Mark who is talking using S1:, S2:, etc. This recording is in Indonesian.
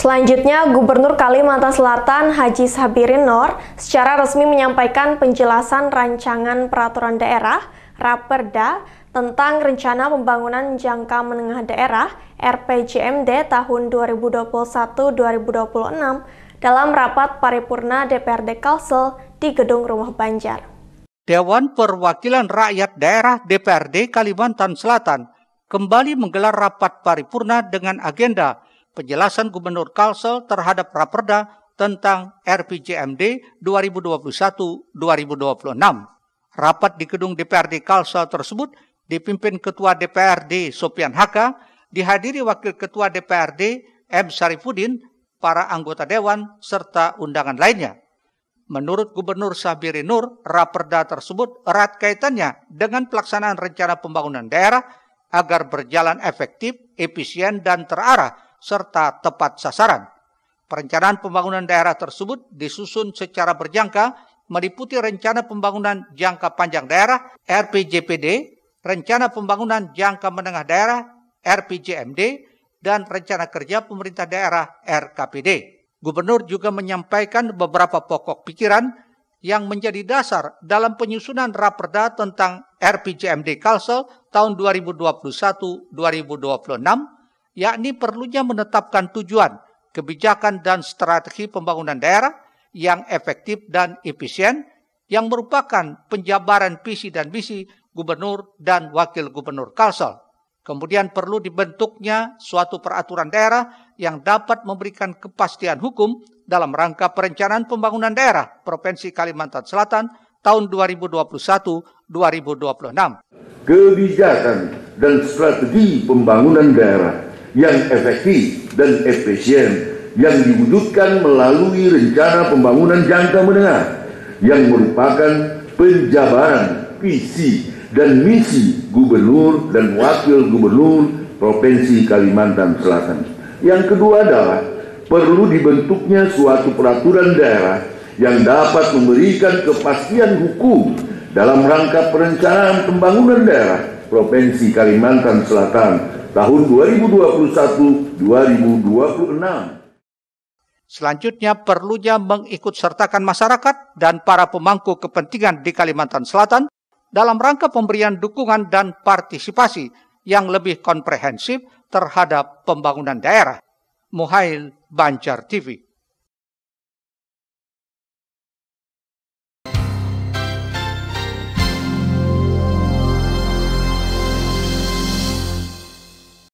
S1: Selanjutnya, Gubernur Kalimantan Selatan Haji Sabirin Nor secara resmi menyampaikan penjelasan rancangan peraturan daerah Raperda tentang rencana pembangunan jangka menengah daerah RPJMD tahun 2021-2026 dalam rapat paripurna DPRD Kalsel di Gedung Rumah Banjar.
S2: Dewan Perwakilan Rakyat Daerah DPRD Kalimantan Selatan kembali menggelar rapat paripurna dengan agenda penjelasan Gubernur Kalsel terhadap Raperda tentang RPJMD 2021-2026. Rapat di gedung DPRD Kalsel tersebut dipimpin Ketua DPRD Sopian Haka, dihadiri Wakil Ketua DPRD M. Sarifudin, para anggota dewan, serta undangan lainnya. Menurut Gubernur Sabiri Nur, raperda tersebut erat kaitannya dengan pelaksanaan rencana pembangunan daerah agar berjalan efektif, efisien, dan terarah serta tepat sasaran. Perencanaan pembangunan daerah tersebut disusun secara berjangka meliputi rencana pembangunan jangka panjang daerah RPJPD, rencana pembangunan jangka menengah daerah RPJMD, dan rencana kerja pemerintah daerah RKPD. Gubernur juga menyampaikan beberapa pokok pikiran yang menjadi dasar dalam penyusunan raperda tentang RPJMD Kalsel tahun 2021-2026 yakni perlunya menetapkan tujuan, kebijakan dan strategi pembangunan daerah yang efektif dan efisien yang merupakan penjabaran visi dan misi gubernur dan wakil gubernur Kalsel. Kemudian perlu dibentuknya suatu peraturan daerah yang dapat memberikan kepastian hukum dalam rangka perencanaan pembangunan daerah Provinsi Kalimantan Selatan tahun 2021-2026.
S3: Kebijakan dan strategi pembangunan daerah yang efektif dan efisien yang diwujudkan melalui rencana pembangunan jangka menengah yang merupakan penjabaran visi dan misi gubernur dan wakil gubernur Provinsi Kalimantan Selatan. Yang kedua adalah perlu dibentuknya suatu peraturan daerah yang dapat memberikan kepastian hukum dalam rangka perencanaan pembangunan daerah Provinsi Kalimantan Selatan tahun 2021-2026.
S2: Selanjutnya perlunya mengikut sertakan masyarakat dan para pemangku kepentingan di Kalimantan Selatan dalam rangka pemberian dukungan dan partisipasi yang lebih komprehensif terhadap pembangunan daerah. Muhail Banjar TV